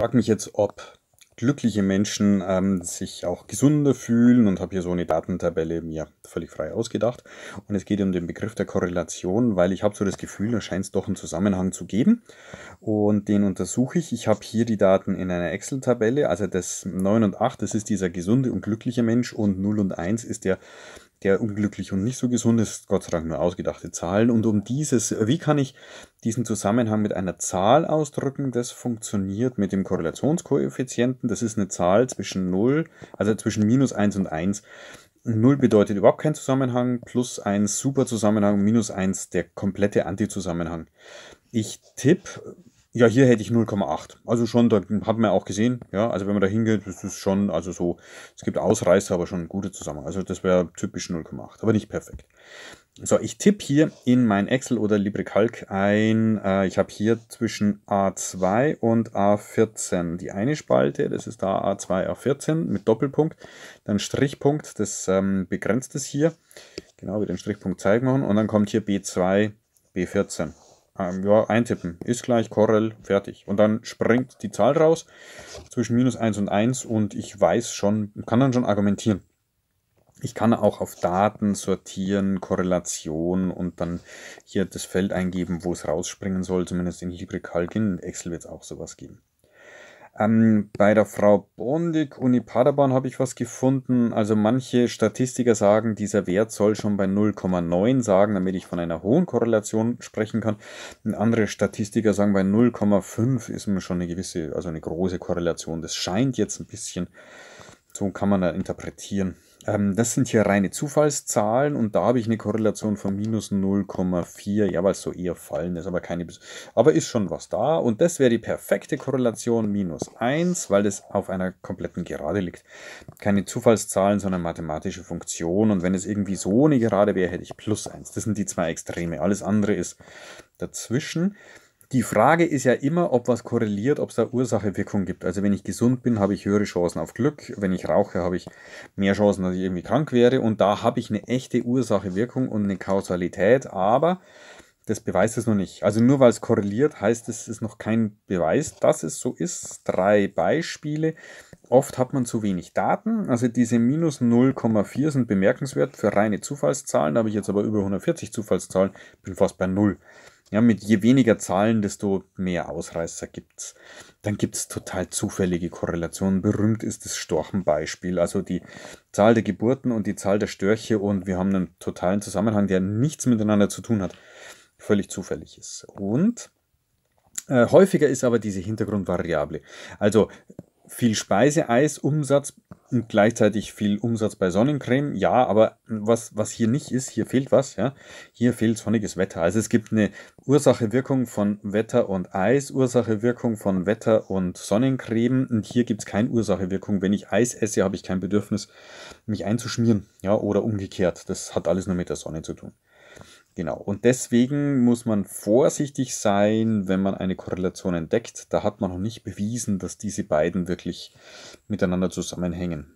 frage mich jetzt, ob glückliche Menschen ähm, sich auch gesunder fühlen und habe hier so eine Datentabelle mir völlig frei ausgedacht. Und es geht um den Begriff der Korrelation, weil ich habe so das Gefühl, da scheint es doch einen Zusammenhang zu geben. Und den untersuche ich. Ich habe hier die Daten in einer Excel-Tabelle. Also das 9 und 8, das ist dieser gesunde und glückliche Mensch und 0 und 1 ist der der unglücklich und nicht so gesund ist, Gott sei Dank nur ausgedachte Zahlen. Und um dieses, wie kann ich diesen Zusammenhang mit einer Zahl ausdrücken? Das funktioniert mit dem Korrelationskoeffizienten. Das ist eine Zahl zwischen 0, also zwischen minus 1 und 1. 0 bedeutet überhaupt keinen Zusammenhang, plus 1 super Zusammenhang, minus 1 der komplette Antizusammenhang. Ich tippe ja, hier hätte ich 0,8. Also schon, da hat man auch gesehen. Ja, also wenn man da hingeht, ist es schon, also so, es gibt Ausreißer, aber schon gute Zusammenhang. Also das wäre typisch 0,8, aber nicht perfekt. So, ich tippe hier in mein Excel oder LibreCalc ein, äh, ich habe hier zwischen A2 und A14 die eine Spalte, das ist da A2, A14 mit Doppelpunkt, dann Strichpunkt, das ähm, begrenzt es hier, genau wie den Strichpunkt zeigen machen und dann kommt hier B2, B14 ähm, ja, eintippen. Ist gleich Corel, fertig. Und dann springt die Zahl raus zwischen minus 1 und 1 und ich weiß schon, kann dann schon argumentieren. Ich kann auch auf Daten sortieren, Korrelation und dann hier das Feld eingeben, wo es rausspringen soll, zumindest in Hybrid Calc. In Excel wird es auch sowas geben. Ähm, bei der Frau Bondig, Uni Paderborn, habe ich was gefunden. Also manche Statistiker sagen, dieser Wert soll schon bei 0,9 sagen, damit ich von einer hohen Korrelation sprechen kann. andere Statistiker sagen, bei 0,5 ist mir schon eine gewisse, also eine große Korrelation. Das scheint jetzt ein bisschen, so kann man da interpretieren. Ähm, das sind hier reine Zufallszahlen und da habe ich eine Korrelation von minus 0,4, ja, weil es so eher fallen ist, aber keine, aber ist schon was da und das wäre die perfekte Korrelation minus 1, weil das auf einer kompletten Gerade liegt. Keine Zufallszahlen, sondern mathematische Funktion und wenn es irgendwie so eine Gerade wäre, hätte ich plus 1. Das sind die zwei Extreme. Alles andere ist dazwischen. Die Frage ist ja immer, ob was korreliert, ob es da Ursache-Wirkung gibt. Also wenn ich gesund bin, habe ich höhere Chancen auf Glück. Wenn ich rauche, habe ich mehr Chancen, dass ich irgendwie krank wäre. Und da habe ich eine echte Ursache-Wirkung und eine Kausalität. Aber das beweist es noch nicht. Also nur weil es korreliert, heißt es, ist noch kein Beweis, dass es so ist. Drei Beispiele. Oft hat man zu wenig Daten. Also diese minus 0,4 sind bemerkenswert für reine Zufallszahlen. Da habe ich jetzt aber über 140 Zufallszahlen, bin fast bei 0. Ja, mit je weniger Zahlen, desto mehr Ausreißer gibt's. Dann gibt's total zufällige Korrelationen. Berühmt ist das Storchenbeispiel, also die Zahl der Geburten und die Zahl der Störche und wir haben einen totalen Zusammenhang, der nichts miteinander zu tun hat, völlig zufällig ist. Und äh, häufiger ist aber diese Hintergrundvariable. Also viel Speiseeisumsatz und gleichzeitig viel Umsatz bei Sonnencreme. Ja, aber was, was hier nicht ist, hier fehlt was. Ja? Hier fehlt sonniges Wetter. Also es gibt eine Ursache-Wirkung von Wetter und Eis, Ursache-Wirkung von Wetter und Sonnencreme. Und hier gibt es keine Ursache-Wirkung. Wenn ich Eis esse, habe ich kein Bedürfnis, mich einzuschmieren. Ja? Oder umgekehrt. Das hat alles nur mit der Sonne zu tun. Genau. Und deswegen muss man vorsichtig sein, wenn man eine Korrelation entdeckt. Da hat man noch nicht bewiesen, dass diese beiden wirklich miteinander zusammenhängen.